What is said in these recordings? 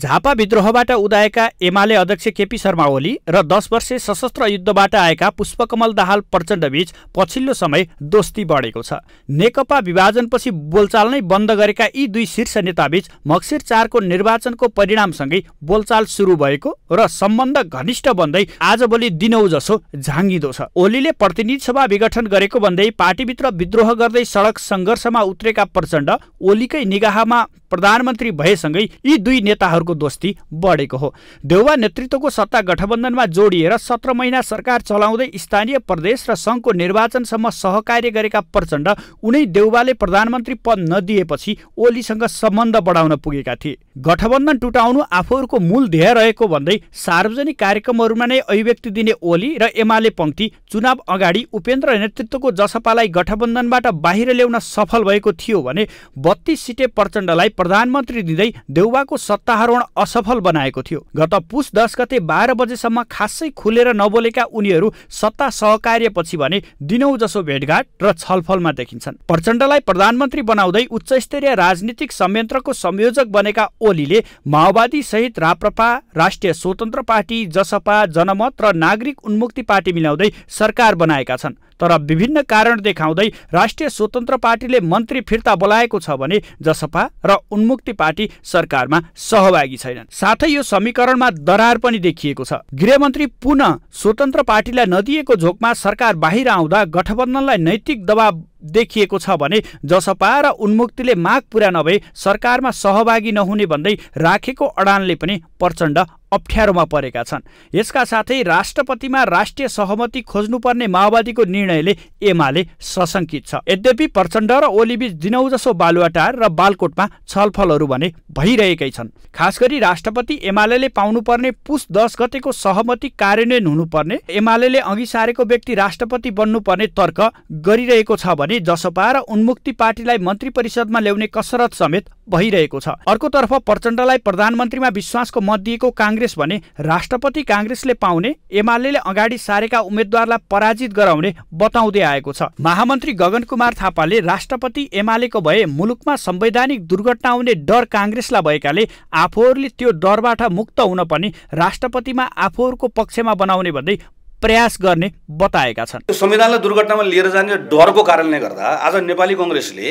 झापा विद्रोहबाट उदाएका एमाले अध्यक्ष केपी शर्मा ओली र दस वर्षे सशस्त्र युद्धबाट आएका पुष्पकमल दाहाल प्रचण्डबीच पछिल्लो समय दोस्ती बढेको छ नेकपा विभाजनपछि बोलचाल नै बन्द गरेका यी दुई शीर्ष नेताबीच मक्सिर चारको निर्वाचनको परिणामसँगै बोलचाल सुरु भएको र सम्बन्ध घनिष्ठ बन्दै आजभोलि दिनौ जसो झाँगिँदो छ ओलीले प्रतिनिधि सभा विघटन गरेको भन्दै पार्टीभित्र विद्रोह गर्दै सडक सङ्घर्षमा उत्रेका प्रचण्ड ओलीकै निगाहमा प्रधानमन्त्री भएसँगै यी दुई नेताहरू सरकारको दोस्ती बढेको हो देउवा नेतृत्वको सत्ता गठबन्धनमा जोडिएर सत्र महिना सरकार चलाउँदै स्थानीय प्रदेश र सङ्घको निर्वाचनसम्म सहकार्य गरेका प्रचण्ड उनै देउवाले प्रधानमन्त्री पद नदिएपछि ओलीसँग सम्बन्ध बढाउन पुगेका थिए गठबन्धन टुटाउनु आफूहरूको मूल ध्येय रहेको भन्दै सार्वजनिक कार्यक्रमहरूमा नै अभिव्यक्ति दिने ओली र एमाले पङ्क्ति चुनाव अगाडि उपेन्द्र नेतृत्वको जसपालाई गठबन्धनबाट बाहिर ल्याउन सफल भएको थियो भने बत्तीस सिटे प्रचण्डलाई प्रधानमन्त्री दिँदै देउवाको सत्ताहरू असफल बनाएको थियो गत पुस दस गते बाह्र बजेसम्म खासै खुलेर नबोलेका उनीहरू सत्ता सहकार्यपछि भने दिनौ जसो भेटघाट र छलफलमा देखिन्छन् प्रचण्डलाई प्रधानमन्त्री बनाउँदै उच्चस्तरीय राजनीतिक संयन्त्रको संयोजक बनेका ओलीले माओवादी सहित राप्रपा राष्ट्रिय स्वतन्त्र पार्टी जसपा जनमत र नागरिक उन्मुक्ति पार्टी मिलाउँदै सरकार बनाएका छन् तर विभिन्न कारण देखाउँदै राष्ट्रिय स्वतन्त्र पार्टीले मन्त्री फिर्ता बोलाएको छ भने जसपा र उन्मुक्ति पार्टी सरकारमा सहभागी छैनन् साथै यो समीकरणमा दरार पनि देखिएको छ गृहमन्त्री पुनः स्वतन्त्र पार्टीलाई नदिएको झोकमा सरकार बाहिर आउँदा गठबन्धनलाई नैतिक दबाव देखिएको छ भने जसपा र उन्मुक्तिले माग पुरा नभई सरकारमा सहभागी नहुने भन्दै राखेको अडानले पनि प्रचण्ड अप्ठ्यारोमा परेका छन् यसका साथै राष्ट्रपतिमा राष्ट्रिय सहमति खोज्नुपर्ने माओवादीको निर्णयले एमाले सशङ्कित छ यद्यपि प्रचण्ड र ओलीबीच जसो बालुवाटार र बालकोटमा छलफलहरू भने भइरहेकै छन् खास गरी राष्ट्रपति एमाले पाउनुपर्ने पुस दस गतेको सहमति कार्यान्वयन हुनुपर्ने एमाले अघि सारेको व्यक्ति राष्ट्रपति बन्नुपर्ने तर्क गरिरहेको छ भने भने जसपा र उन्मुक्ति पार्टीलाई मन्त्री परिषदमा ल्याउने कसरत समेत भइरहेको छ अर्कोतर्फ प्रचण्डलाई प्रधानमन्त्रीमा विश्वासको मत दिएको काङ्ग्रेस भने राष्ट्रपति काङ्ग्रेसले पाउने एमाले अगाडि सारेका उम्मेद्वारलाई पराजित गराउने बताउँदै आएको छ महामन्त्री गगन कुमार थापाले राष्ट्रपति एमालेको भए मुलुकमा संवैधानिक दुर्घटना आउने डर काङ्ग्रेसलाई भएकाले आफूहरूले त्यो डरबाट मुक्त हुन पनि राष्ट्रपतिमा आफूहरूको पक्षमा बनाउने भन्दै प्रयास गर्ने बताएका छन् संविधानलाई दुर्घटनामा लिएर जाने डरको कारणले गर्दा आज नेपाली कङ्ग्रेसले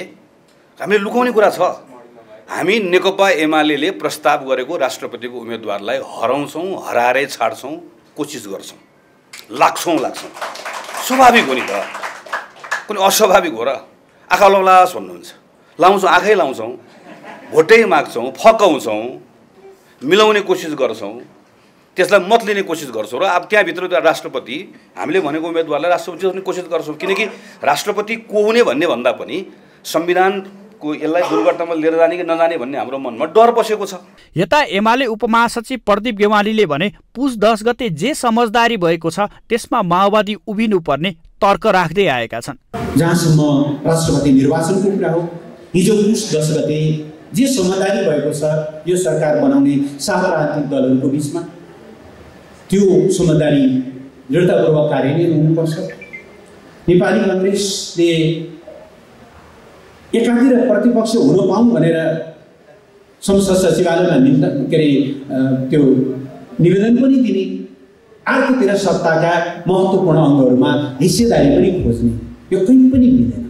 हामीले लुकाउने कुरा छ हामी नेकपा एमाले प्रस्ताव गरेको राष्ट्रपतिको उम्मेदवारलाई हराउँछौँ हराएरै छाड्छौँ कोसिस गर्छौँ लाग्छौँ लाग्छौँ स्वाभाविक हो नि त कुनै अस्वाभाविक हो र आँखा लाउलास भन्नुहुन्छ लाउँछौँ आँखै लाउँछौँ भोटै माग्छौँ फकाउँछौँ मिलाउने कोसिस गर्छौँ त्यसलाई मत लिने कोसिस गर्छौँ र अब त्यहाँभित्र राष्ट्रपति हामीले भनेको उम्मेदवारलाई राष्ट्रपति पनि कोसिस गर्छौँ किनकि राष्ट्रपति को हुने भन्ने भन्दा पनि संविधानको यसलाई दुर्घटनामा लिएर जाने कि नजाने भन्ने हाम्रो मनमा डर बसेको छ यता एमाले उपमहासचिव प्रदीप गेवालीले भने पुस दस गते जे समझदारी भएको छ त्यसमा माओवादी उभिनुपर्ने तर्क राख्दै आएका छन् जहाँसम्म राष्ट्रपति निर्वाचनको कुरा हो हिजो पुस दस गते जे समझदारी भएको छ यो सरकार बनाउने सात राजनीतिक दलहरूको बिचमा त्यो सुमदारी दृढतापूर्वक कार्यान्वयन हुनुपर्छ नेपाली कङ्ग्रेसले एकातिर प्रतिपक्ष हुन पाऊँ भनेर संसद सचिवालयमा निम्न के अरे त्यो निवेदन पनि दिने अर्कोतिर सत्ताका महत्त्वपूर्ण अङ्गहरूमा हिस्सेदारी पनि खोज्ने यो कहीँ पनि मिल्दैन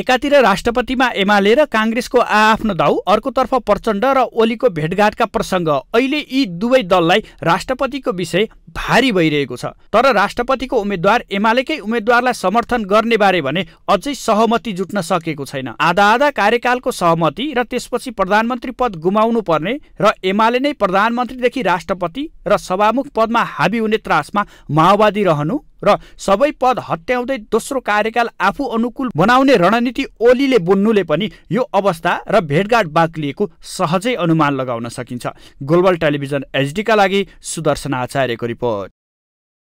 एकातिर राष्ट्रपतिमा एमाले र काङ्ग्रेसको आआफ्नो दाउ अर्कोतर्फ प्रचण्ड र ओलीको भेटघाटका प्रसङ्ग अहिले यी दुवै दललाई राष्ट्रपतिको विषय भारी भइरहेको छ तर राष्ट्रपतिको उम्मेद्वार एमालेकै उम्मेद्वारलाई समर्थन गर्ने बारे भने अझै सहमति जुट्न सकेको छैन आधा आधा कार्यकालको सहमति र त्यसपछि प्रधानमन्त्री पद गुमाउनु पर्ने र एमाले नै प्रधानमन्त्रीदेखि राष्ट्रपति र सभामुख पदमा हावी हुने त्रासमा माओवादी रहनु र सबै पद हट्याउँदै दोस्रो कार्यकाल आफू अनुकूल बनाउने रणनीति ओलीले बुन्नुले पनि यो अवस्था र भेटघाट बाक्लिएको सहजै अनुमान लगाउन सकिन्छ ग्लोबल टेलिभिजन एचडीका लागि सुदर्शन आचार्यको रिपोर्ट